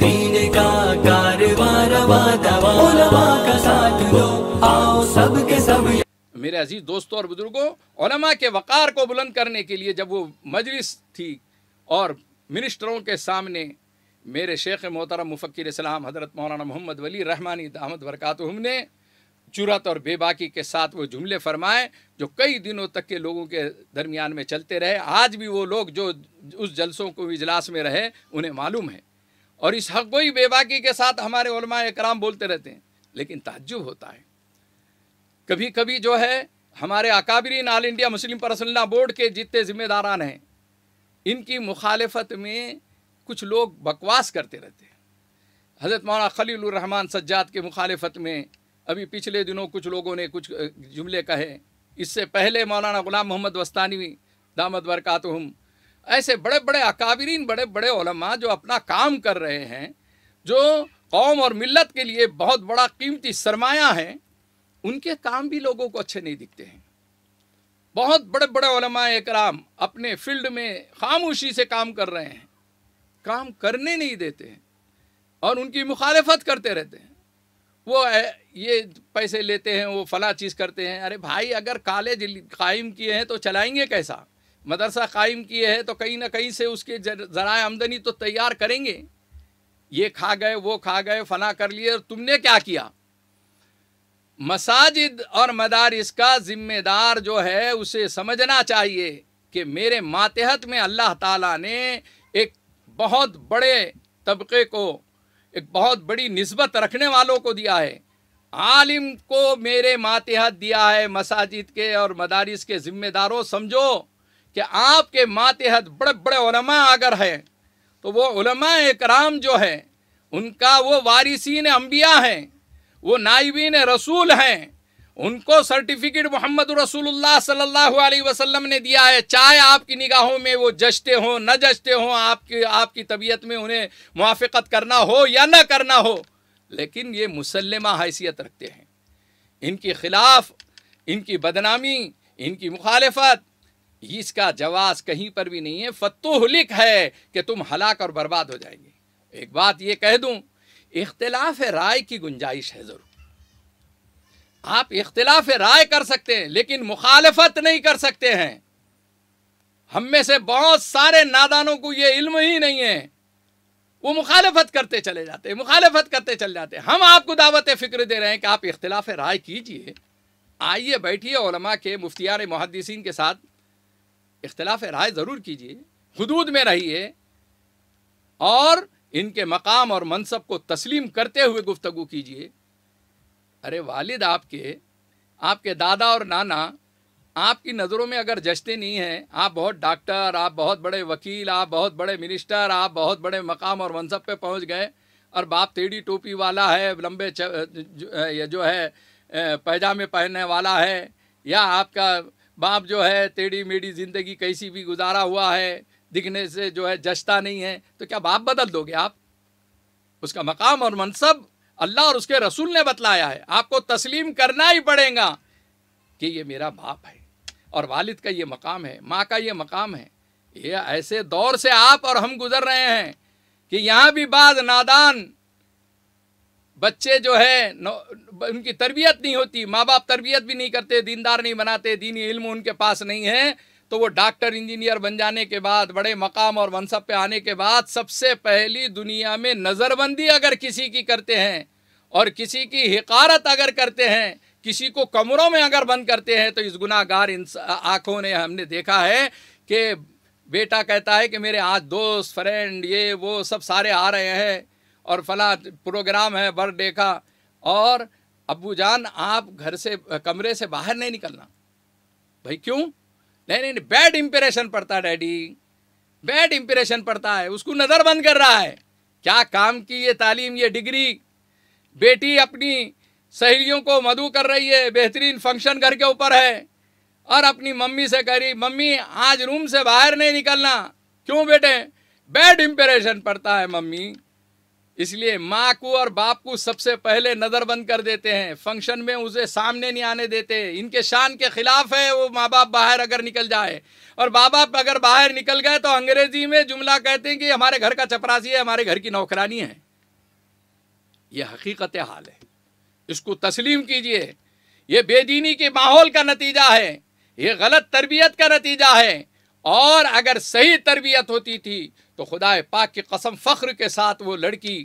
दीन का का साथ दो आओ सब के सब मेरे अजीज दोस्तों और बुजुर्गों के वक़ार को बुलंद करने के लिए जब वो मजलिस थी और मिनिस्टरों के सामने मेरे शेख मोहतरम मुफ़क्र इस्लाम हज़रत मौलाना मोहम्मद वली रहमानी दामद बरकत ने चुरत और बेबाकी के साथ वो जुमले फरमाए जो कई दिनों तक के लोगों के दरमियान में चलते रहे आज भी वो लोग जो उस जलसों को इजलास में रहे उन्हें मालूम है और इस हकोई बेबाकी के साथ हमारे कराम बोलते रहते हैं लेकिन ताज्जुब होता है कभी कभी जो है हमारे अकाबरीन आल इंडिया मुस्लिम पर्सनला बोर्ड के जितने जिम्मेदारान हैं इनकी मुखालफत में कुछ लोग बकवास करते रहते हैं हज़रत मौलाना खलील रहमान सज्जाद के मुखालफत में अभी पिछले दिनों कुछ लोगों ने कुछ जुमले कहे इससे पहले मौलाना गुलाम मोहम्मद वस्तानी दामद बरकात ऐसे बड़े बड़े अकाबरीन बड़े बड़े ओलमा जो अपना काम कर रहे हैं जो कौम और मिलत के लिए बहुत बड़ा कीमती सरमाया है उनके काम भी लोगों को अच्छे नहीं दिखते हैं बहुत बड़े बड़े ओलमाए कराम अपने फील्ड में खामोशी से काम कर रहे हैं काम करने नहीं देते हैं और उनकी मुखालफत करते रहते हैं वो ये पैसे लेते हैं वो फला चीज़ करते हैं अरे भाई अगर कॉलेज कायम किए हैं तो चलाएंगे कैसा मदरसा कायम किए हैं तो कहीं ना कहीं से उसके ज़रा आमदनी तो तैयार करेंगे ये खा गए वो खा गए फना कर लिए और तुमने क्या किया मसाजिद और मदारिस का जिम्मेदार जो है उसे समझना चाहिए कि मेरे मातहत में अल्लाह ताला ने एक बहुत बड़े तबके को एक बहुत बड़ी नस्बत रखने वालों को दिया है आलिम को मेरे मातहत दिया है मसाजिद के और मदारिस के ज़िम्मेदारों समझो कि आपके मातहत बड़े बड़े उलमा अगर हैं तो वो उलमा कराम जो है उनका वो वारिसिन अम्बिया हैं वो नाइबिन रसूल हैं उनको सर्टिफिकेट मोहम्मद रसूलुल्लाह सल्लल्लाहु अलैहि वसल्लम ने दिया है चाहे आपकी निगाहों में वो जश्ते हों न जश्ते हों आपकी आपकी तबीयत में उन्हें मुआफ़त करना हो या ना करना हो लेकिन ये मुसलमा हैसियत रखते हैं इनके ख़िलाफ़ इनकी बदनामी इनकी मुखालफत इसका जवाब कहीं पर भी नहीं है फतुहलिक है कि तुम हलाक और बर्बाद हो जाएंगे एक बात ये कह दूं इख्तलाफ राय की गुंजाइश है ज़रूर आप इख्तलाफ राय कर सकते हैं लेकिन मुखालफत नहीं कर सकते हैं हम में से बहुत सारे नादानों को ये इल्म ही नहीं है वो मुखालफत करते चले जाते हैं मुखालफत करते चले जाते हम आपको दावत फ़िक्र दे रहे हैं कि आप इख्तलाफ राय कीजिए आइए बैठिए के मुफ्तियार मुहदसिन के साथ इख्तलाफ राय ज़रूर कीजिए हदूद में रहिए और इनके मकाम और मनसब को तस्लीम करते हुए गुफ्तु कीजिए अरे वालिद आपके आपके दादा और नाना आपकी नज़रों में अगर जश्ते नहीं हैं आप बहुत डॉक्टर आप बहुत बड़े वकील आप बहुत बड़े मिनिस्टर आप बहुत बड़े मकाम और मनसब पे पहुंच गए और बाप टेढ़ी टोपी वाला है लंबे ये जो है पैजामे पहनने वाला है या आपका बाप जो है टेढ़ी मेढ़ी ज़िंदगी कैसी भी गुजारा हुआ है दिखने से जो है जश्ता नहीं है तो क्या बाप बदल दोगे आप उसका मकाम और मनसब अल्लाह और उसके रसूल ने बतलाया है आपको तस्लीम करना ही पड़ेगा कि ये मेरा बाप है और वालिद का ये मकाम है माँ का ये मकाम है ये ऐसे दौर से आप और हम गुजर रहे हैं कि यहाँ भी बाद नादान बच्चे जो है उनकी तरबियत नहीं होती माँ बाप तरबियत भी नहीं करते दीनदार नहीं बनाते दीनी इल्म उनके पास नहीं है तो वो डॉक्टर इंजीनियर बन जाने के बाद बड़े मकाम और मनसब पे आने के बाद सबसे पहली दुनिया में नज़रबंदी अगर किसी की करते हैं और किसी की हकारत अगर करते हैं किसी को कमरों में अगर बंद करते हैं तो इस गुनागार आंखों ने हमने देखा है कि बेटा कहता है कि मेरे आज दोस्त फ्रेंड ये वो सब सारे आ रहे हैं और फला प्रोग्राम है बर्थडे का और अबू जान आप घर से कमरे से बाहर नहीं निकलना भाई क्यों नहीं नहीं, नहीं बैड इम्प्रेशन पड़ता है डैडी बैड इम्प्रेशन पड़ता है उसको नज़र बंद कर रहा है क्या काम की ये तालीम ये डिग्री बेटी अपनी सहेलियों को मधु कर रही है बेहतरीन फंक्शन घर के ऊपर है और अपनी मम्मी से कह रही मम्मी आज रूम से बाहर नहीं निकलना क्यों बेटे बैड इम्प्रेशन पड़ता है मम्मी इसलिए माँ को और बाप को सबसे पहले नज़र बंद कर देते हैं फंक्शन में उसे सामने नहीं आने देते इनके शान के खिलाफ है वो माँ बाप बाहर अगर निकल जाए और माँ बाप अगर बाहर निकल गए तो अंग्रेजी में जुमला कहते हैं कि हमारे घर का चपरासी है हमारे घर की नौकरानी है यह हकीकत हाल है इसको तस्लीम कीजिए ये बेदीनी के माहौल का नतीजा है ये गलत तरबियत का नतीजा है और अगर सही तरबियत होती थी तो खुदा पाक की कसम फ़ख्र के साथ वो लड़की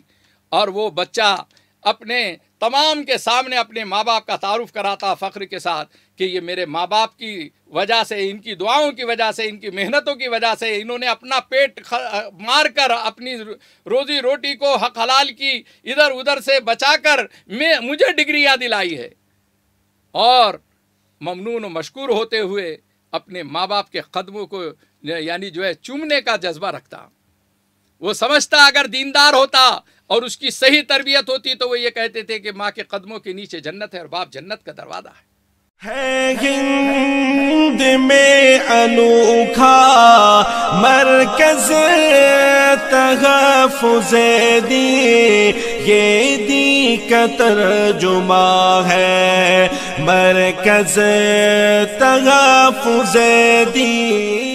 और वो बच्चा अपने तमाम के सामने अपने माँ बाप का तारुफ कराता फ़ख्र के साथ कि ये मेरे माँ बाप की वजह से इनकी दुआओं की वजह से इनकी मेहनतों की वजह से इन्होंने अपना पेट मार कर अपनी रोजी रोटी को हक हलाल की इधर उधर से बचाकर मैं मुझे डिग्रियाँ दिलाई है और ममनून मशकूर होते हुए अपने माँ बाप के कदमों को यानी जो है चूमने का जज्बा रखता वो समझता अगर दीनदार होता और उसकी सही तरबियत होती तो वो ये कहते थे कि माँ के कदमों के नीचे जन्नत है और बाप जन्नत का दरवाजा है हिंद में अनोखा मरकज तहफुजे दी ये दी कतर जुमा है मरकज तहफुजे दी